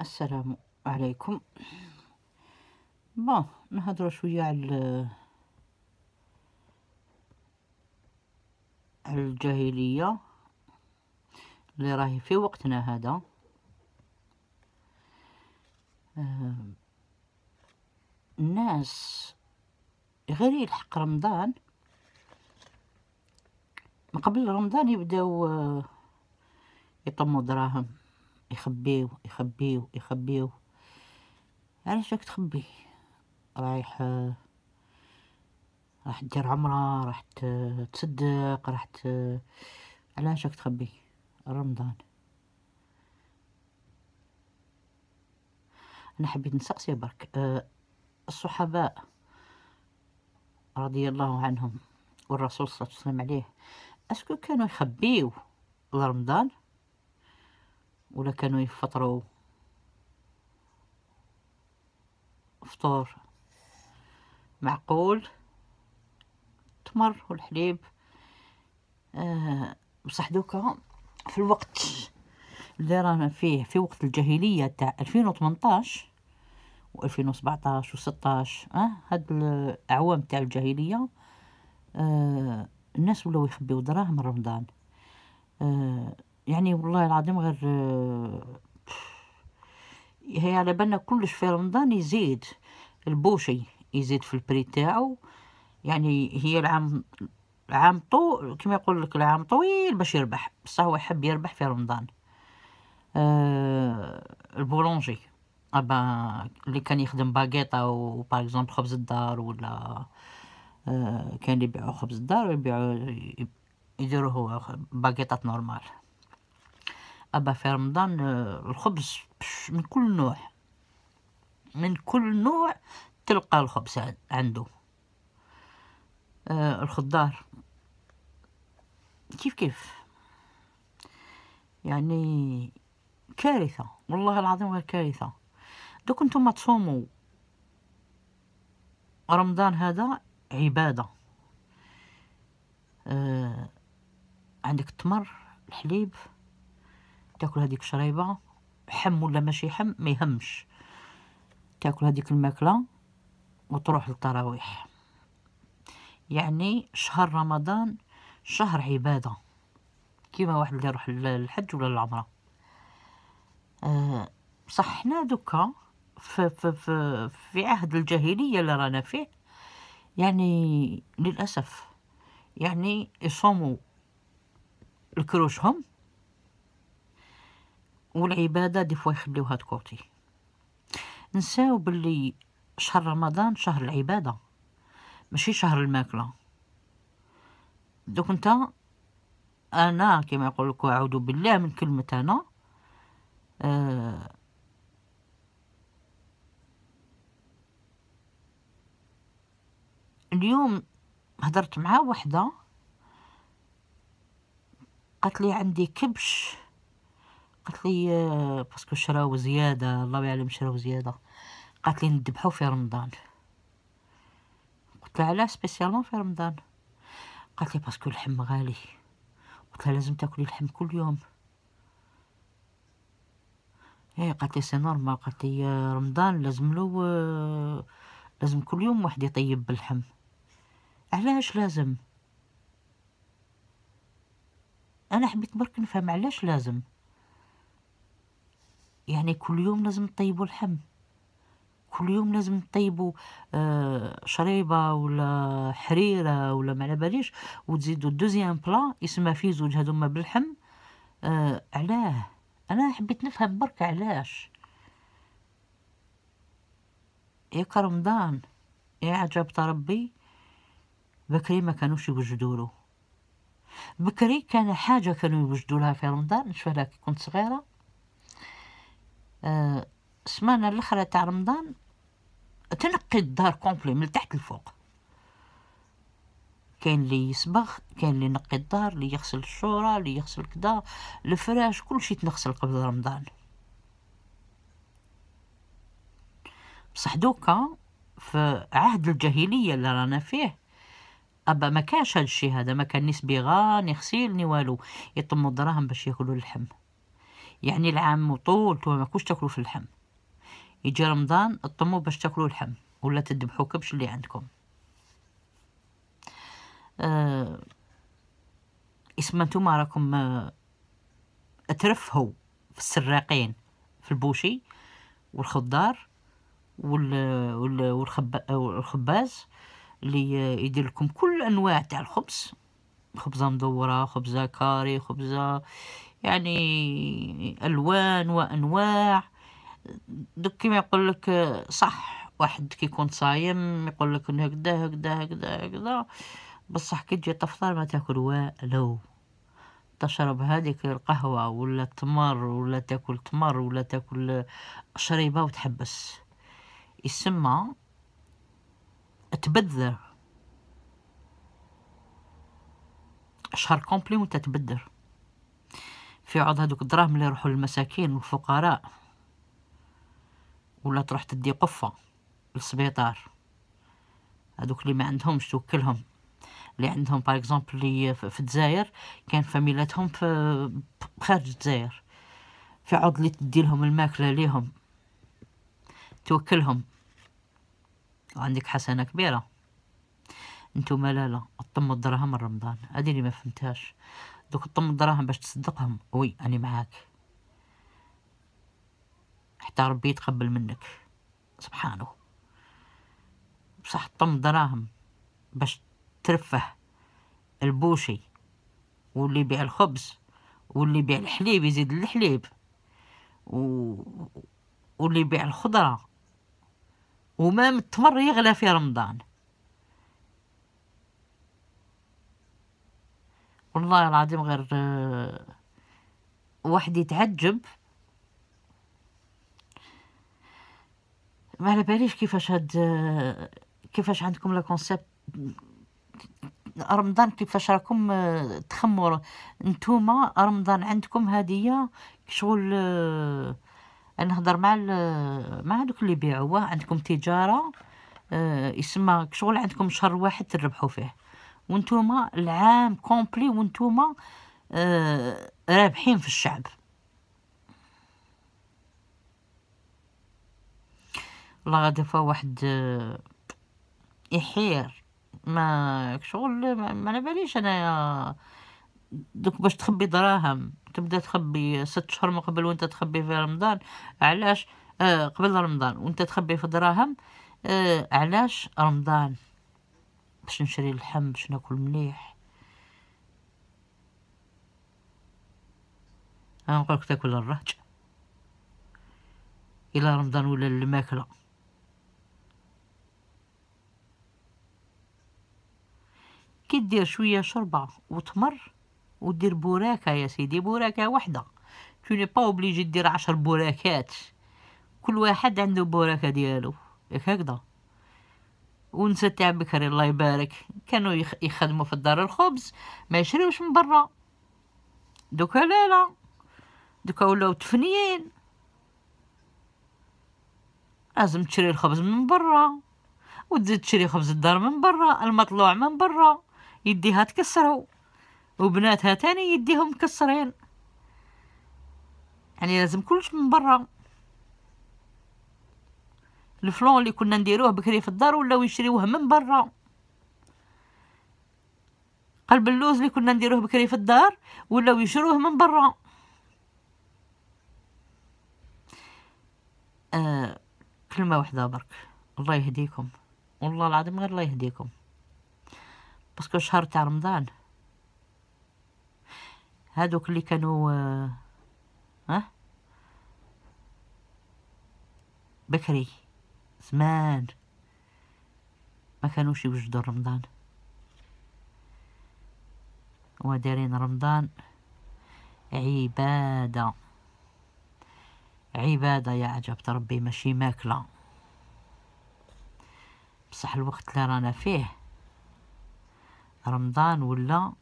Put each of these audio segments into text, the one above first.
السلام عليكم بون نهضروا شويه على على الجاهليه اللي راهي في وقتنا هذا آه، الناس غير يلحق رمضان من قبل رمضان يبداو آه، يطموا دراهم يخبيو يخبيو يخبيو يعني علاش راك تخبي رايح راح دير عمرة راح تصدق راح علاش راك تخبي رمضان انا حبيت نسقسي برك أه الصحابة رضي الله عنهم والرسول صلى الله عليه وسلم عليه اسكو كانوا يخبيو لرمضان ولا كانوا يفطروا فطور معقول التمر والحليب آه بصح دوكا في الوقت اللي رانا فيه في وقت الجاهلية تاع 2018 و 2017 و 16 اه هاد الاعوام تاع الجاهلية آه الناس ولاو يخبيو دراهم رمضان آه يعني والله العظيم غير هي على بالنا كلش في رمضان يزيد البوشي يزيد في البري تاعو يعني هي العام العام طو كما يقول لك العام طويل باش يربح بصح هو يحب يربح في رمضان أه البولونجي ابا اللي كان يخدم باغيطا وباغ اكزومبل خبز الدار ولا أه كان يبيعو خبز الدار يبيعو يديرو هو باغيطات نورمال أبا في رمضان آه، الخبز من كل نوع من كل نوع تلقى الخبز عنده آه، الخضار كيف كيف يعني كارثة والله العظيم غير كارثة دوك نتوما تصوموا رمضان هذا عبادة آه عندك التمر الحليب تاكل هذيك الشريبه حم ولا ماشي حم ما يهمش تاكل هذيك الماكله وتروح للتراويح يعني شهر رمضان شهر عباده كيما واحد اللي يروح للحج ولا للعمره آه، صح حنا دوكا في, في, في, في عهد الجاهليه اللي رانا فيه يعني للاسف يعني يصوموا لكروشهم والعباده دي فوا يخليوها دكوتي نساو باللي شهر رمضان شهر العباده ماشي شهر الماكله دوك انت انا كما يقول لك اعوذ بالله من كلمه انا آه اليوم هدرت مع وحده قالت لي عندي كبش قالت لي آه، باسكو شراو زياده الله يعلم شراو زياده قالت لي نذبحو في رمضان قلت لها علاش سبيسيالمون في رمضان قالت لي باسكو اللحم غالي قلت لها لازم تاكلي اللحم كل يوم ايه قالت لي سي نورمال قالت لي آه، رمضان لازم له آه، لازم كل يوم واحد يطيب باللحم علاش لازم انا حبيت برك نفهم علاش لازم يعني كل يوم لازم نطيبوا لحم كل يوم لازم نطيبوا آه، شريبه ولا حريره ولا ما على باليش وتزيدوا دوزيام بلا يسمى فيه زوج هذوما باللحم آه علاه انا حبيت نفهم برك علاش يا رمضان يا عجب ربي بكري ما كانوش يوجدوا له بكري كان حاجه كانوا يوجدوا لها في رمضان شفت كنت صغيره آه السمانه الاخرى تاع رمضان تنقي الدار كومبلي من تحت لفوق كاين اللي يصبغ كاين اللي ينقي الدار اللي يغسل الشورى اللي يغسل كدا الفراش كل شيء تنغسل قبل رمضان بصح دوكا في عهد الجاهليه اللي رانا فيه ابا ما كانش هذا الشيء هذا ما كان نسبي غا نغسل ني والو يطمو دراهم باش ياكلوا اللحم يعني العام طول نتوما ماكوش تاكلو في اللحم يجي رمضان طمو باش تاكلو اللحم ولا تذبحو كبش اللي عندكم آه اسم نتوما راكم آه اترفهو في السراقين في البوشي والخضار وال والخباز اللي يدير لكم كل انواع تاع الخبز خبزه مدوره خبزه كاري خبزه يعني الوان وانواع دوك كيما يقول لك صح واحد كيكون صايم يقول لك هكذا هكذا هكذا هكذا بصح كي تجي تفطر ما تاكل والو تشرب هذيك القهوة ولا التمر ولا تاكل تمر ولا تاكل شريبة وتحبس يسمى تبذر شهر كومبلي وانت تبذر في عوض هذوك الدراهم اللي يروحوا للمساكين والفقراء ولا تروح تدي قفة للسبيطار هذوك اللي ما عندهمش توكلهم اللي عندهم باغ اكزومبل اللي في الجزائر كان فاميلاتهم في خارج الجزائر في عوض اللي تدي لهم الماكله ليهم توكلهم وعندك حسنه كبيره انتم لا لا الدراهم رمضان هذه اللي ما فهمتهاش دوك تطم الدراهم باش تصدقهم وي اني معاك حتى ربي يتقبل منك سبحانه بصح طم دراهم باش ترفه البوشي واللي يبيع الخبز واللي يبيع الحليب يزيد الحليب و... واللي يبيع الخضرة ومام التمر يغلى في رمضان والله العظيم غير آه، واحد يتعجب ما على باليش كيفاش هاد آه، كيفاش عندكم لا كونسيبت رمضان كيفاش راكم آه، تخمر نتوما رمضان عندكم هادية شغل نهضر مع مع دوك اللي بيعوا عندكم تجاره يسمى شغل عندكم شهر واحد تربحوا فيه وانتوما العام كومبلي وانتوما آه، رابحين في الشعب الله غدا فيها واحد آه، يحير ما شغل ما على باليش انايا آه، دوك باش تخبي دراهم تبدا تخبي ست شهور من قبل وانت تخبي في رمضان علاش آه قبل رمضان وانت تخبي في دراهم آه علاش رمضان باش نشري اللحم باش ناكل مليح انا نقولك تاكل الرهج الى رمضان ولا الماكله كي دير شويه شربه وتمر ودير بوراكه يا سيدي بوراكه وحده تو ني با اوبليجي دير عشر بوراكات كل واحد عنده بوراكه ديالو ياك هكذا ونسى بكري الله يبارك كانوا يخدموا في الدار الخبز ما يشريوش من برا دوكا لا لا دوكا ولاو تفنيين لازم تشري الخبز من برا وتزيد تشري خبز الدار من برا المطلوع من برا يديها تكسروا وبناتها تاني يديهم مكسرين يعني لازم كلش من برا الفلون اللي كنا نديروه بكري في الدار ولاو يشريوه من برا قلب اللوز اللي كنا نديروه بكري في الدار ولاو يشروه من برا آه كلمه واحده برك الله يهديكم والله العظيم غير الله يهديكم كل شهر تاع رمضان هادوك اللي كانوا آه بكري زمان ما كانوش يوجدوا رمضان ودارين رمضان عبادة عبادة يا عجبت ربي ماشي ماكلة بصح الوقت اللي رانا فيه رمضان ولا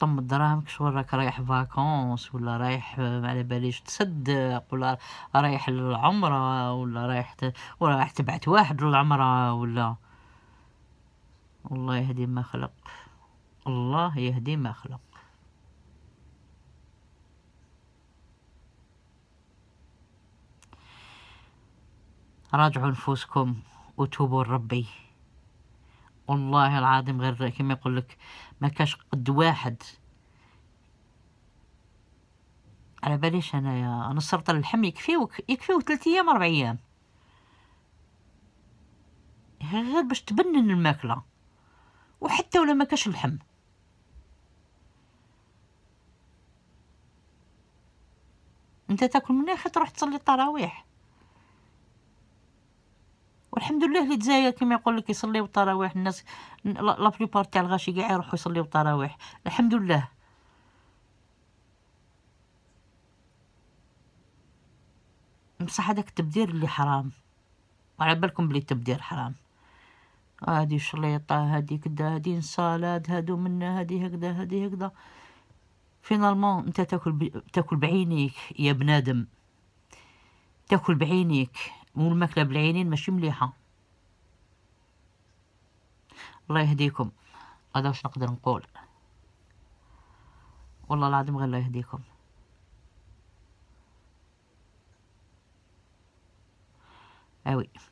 طم الدراهم كشغل راك رايح فاكونس ولا رايح ما على باليش تصدق ولا رايح للعمرة ولا رايح ت... ولا رايح تبعت واحد للعمرة ولا الله يهدي ما خلق الله يهدي ما خلق راجعوا نفوسكم وتوبوا لربي والله العظيم غير كما يقول لك ما كاش قد واحد على باليش انايا انا السرطان اللحم يكفيوك يكفيوك ثلاث ايام اربع ايام غير باش تبنن الماكله وحتى ولا ما كاش اللحم انت تاكل منين خاطر تروح تصلي التراويح والحمد لله اللي تزايا كما يقول لك يصليو التراويح الناس لا بليبار تاع الغاشي كاع يروحوا يصليو التراويح الحمد لله بصح هذاك التبدير اللي حرام وعلى بالكم بلي التبدير حرام هادي شليطه هادي كدا هادي نصالات هادو منا هادي هكذا هادي هكذا فينالمون انت تاكل ب... تاكل بعينيك يا بنادم تاكل بعينيك مو المكتب العينين ماشي مليحه الله يهديكم هذا واش نقدر نقول والله العظيم غير الله يهديكم اوي